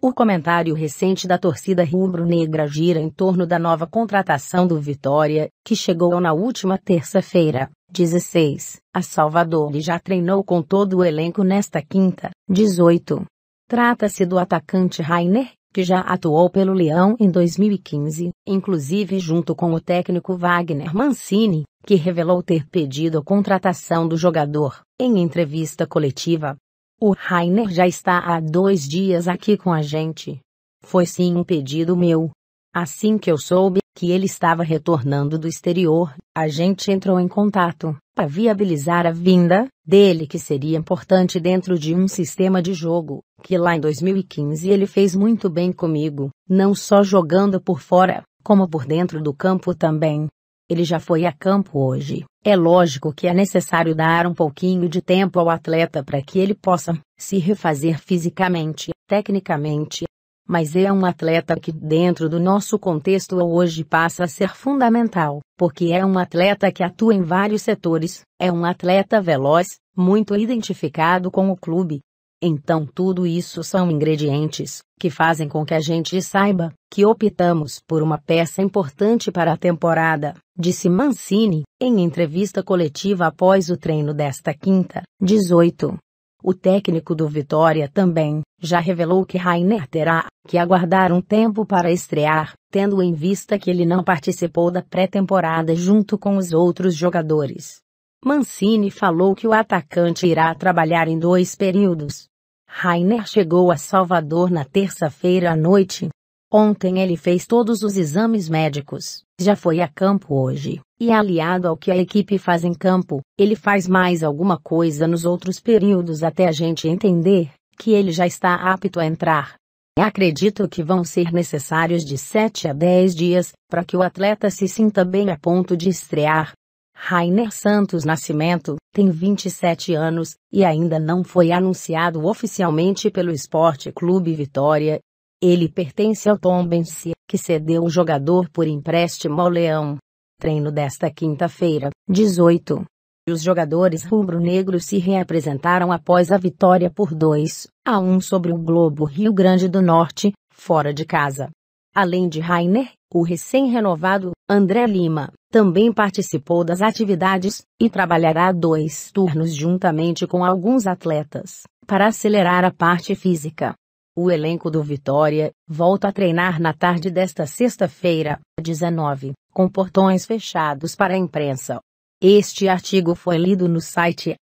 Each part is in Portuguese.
O comentário recente da torcida rubro-negra gira em torno da nova contratação do Vitória, que chegou na última terça-feira, 16, a Salvador e já treinou com todo o elenco nesta quinta, 18. Trata-se do atacante Rainer, que já atuou pelo Leão em 2015, inclusive junto com o técnico Wagner Mancini, que revelou ter pedido a contratação do jogador. Em entrevista coletiva, o Rainer já está há dois dias aqui com a gente. Foi sim um pedido meu. Assim que eu soube que ele estava retornando do exterior, a gente entrou em contato para viabilizar a vinda dele, que seria importante dentro de um sistema de jogo que lá em 2015 ele fez muito bem comigo, não só jogando por fora, como por dentro do campo também. Ele já foi a campo hoje. É lógico que é necessário dar um pouquinho de tempo ao atleta para que ele possa se refazer fisicamente, tecnicamente. Mas é um atleta que, dentro do nosso contexto hoje, passa a ser fundamental, porque é um atleta que atua em vários setores, é um atleta veloz, muito identificado com o clube, então tudo isso são ingredientes que fazem com que a gente saiba que optamos por uma peça importante para a temporada, disse Mancini em entrevista coletiva após o treino desta quinta, 18. O técnico do Vitória também já revelou que Rainer terá que aguardar um tempo para estrear, tendo em vista que ele não participou da pré-temporada junto com os outros jogadores. Mancini falou que o atacante irá trabalhar em dois períodos. Rainer chegou a Salvador na terça-feira à noite. Ontem ele fez todos os exames médicos, já foi a campo hoje, e aliado ao que a equipe faz em campo, ele faz mais alguma coisa nos outros períodos até a gente entender que ele já está apto a entrar. Acredito que vão ser necessários de 7 a 10 dias para que o atleta se sinta bem a ponto de estrear, Rainer Santos Nascimento tem 27 anos e ainda não foi anunciado oficialmente pelo Esporte Clube Vitória. Ele pertence ao Tombense, que cedeu o jogador por empréstimo ao Leão. Treino desta quinta-feira, 18. Os jogadores rubro-negros se reapresentaram após a vitória por 2 a 1 sobre o Globo Rio Grande do Norte, fora de casa além de Rainer, o recém-renovado André Lima também participou das atividades e trabalhará dois turnos juntamente com alguns atletas para acelerar a parte física. O elenco do Vitória volta a treinar na tarde desta sexta-feira, 19, com portões fechados para a imprensa. Este artigo foi lido no site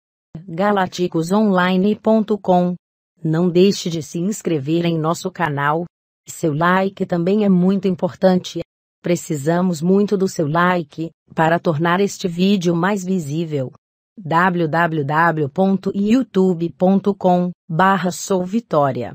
galaticosonline.com. Não deixe de se inscrever em nosso canal seu like também é muito importante. Precisamos muito do seu like para tornar este vídeo mais visível. www.youtube.com/souvitoria